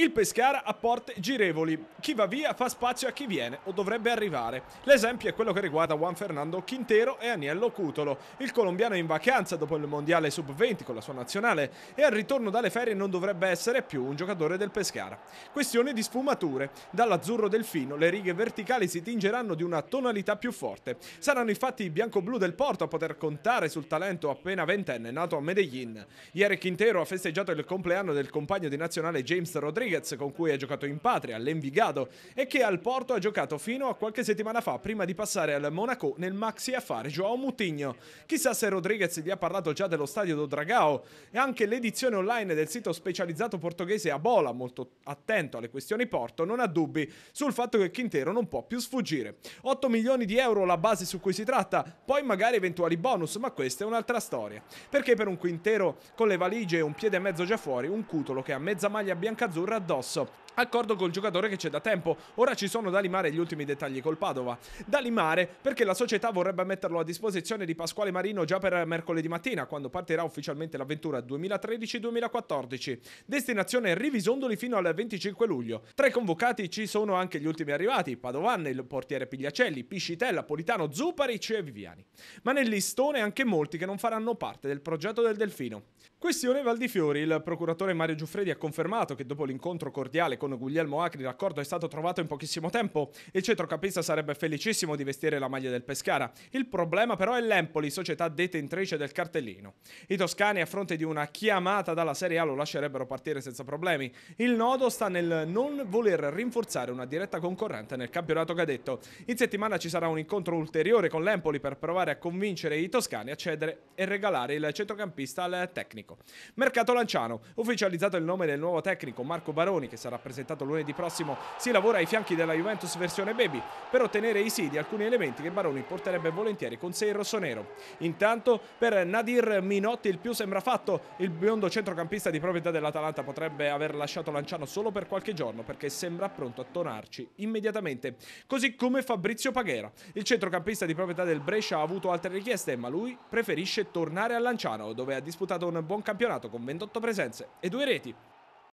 Il Pescara ha porte girevoli. Chi va via fa spazio a chi viene o dovrebbe arrivare. L'esempio è quello che riguarda Juan Fernando Quintero e Aniello Cutolo. Il colombiano è in vacanza dopo il mondiale sub-20 con la sua nazionale e al ritorno dalle ferie non dovrebbe essere più un giocatore del Pescara. Questione di sfumature. Dall'azzurro delfino le righe verticali si tingeranno di una tonalità più forte. Saranno infatti i bianco-blu del Porto a poter contare sul talento appena ventenne nato a Medellin. Ieri Quintero ha festeggiato il compleanno del compagno di nazionale James Rodriguez Rodriguez con cui ha giocato in patria, all'Envigado, e che al Porto ha giocato fino a qualche settimana fa prima di passare al Monaco nel maxi affare Joao Mutigno. Chissà se Rodriguez gli ha parlato già dello stadio do Dragao e anche l'edizione online del sito specializzato portoghese Abola, molto attento alle questioni Porto, non ha dubbi sul fatto che Quintero non può più sfuggire. 8 milioni di euro la base su cui si tratta, poi magari eventuali bonus, ma questa è un'altra storia. Perché per un Quintero con le valigie e un piede e mezzo già fuori, un cutolo che a mezza maglia bianca azzurra là accordo col giocatore che c'è da tempo. Ora ci sono da limare gli ultimi dettagli col Padova. Da limare perché la società vorrebbe metterlo a disposizione di Pasquale Marino già per mercoledì mattina, quando partirà ufficialmente l'avventura 2013-2014. Destinazione Rivisondoli fino al 25 luglio. Tra i convocati ci sono anche gli ultimi arrivati, Padovan, il portiere Pigliacelli, Piscitella, Politano, Zuparic e Viviani. Ma nel listone anche molti che non faranno parte del progetto del Delfino. Questione Valdifiori, il procuratore Mario Giuffredi ha confermato che dopo l'incontro cordiale con con Guglielmo Acri l'accordo è stato trovato in pochissimo tempo. Il centrocampista sarebbe felicissimo di vestire la maglia del Pescara. Il problema però è l'Empoli, società detentrice del cartellino. I toscani a fronte di una chiamata dalla Serie A lo lascerebbero partire senza problemi. Il nodo sta nel non voler rinforzare una diretta concorrente nel campionato cadetto. In settimana ci sarà un incontro ulteriore con l'Empoli per provare a convincere i toscani a cedere e regalare il centrocampista al tecnico. Mercato Lanciano. Ufficializzato il nome del nuovo tecnico Marco Baroni che sarà presentato presentato lunedì prossimo, si lavora ai fianchi della Juventus versione baby per ottenere i sì di alcuni elementi che Baroni porterebbe volentieri con sé il rossonero. Intanto per Nadir Minotti il più sembra fatto, il biondo centrocampista di proprietà dell'Atalanta potrebbe aver lasciato Lanciano solo per qualche giorno perché sembra pronto a tornarci immediatamente, così come Fabrizio Paghera. Il centrocampista di proprietà del Brescia ha avuto altre richieste, ma lui preferisce tornare a Lanciano, dove ha disputato un buon campionato con 28 presenze e due reti.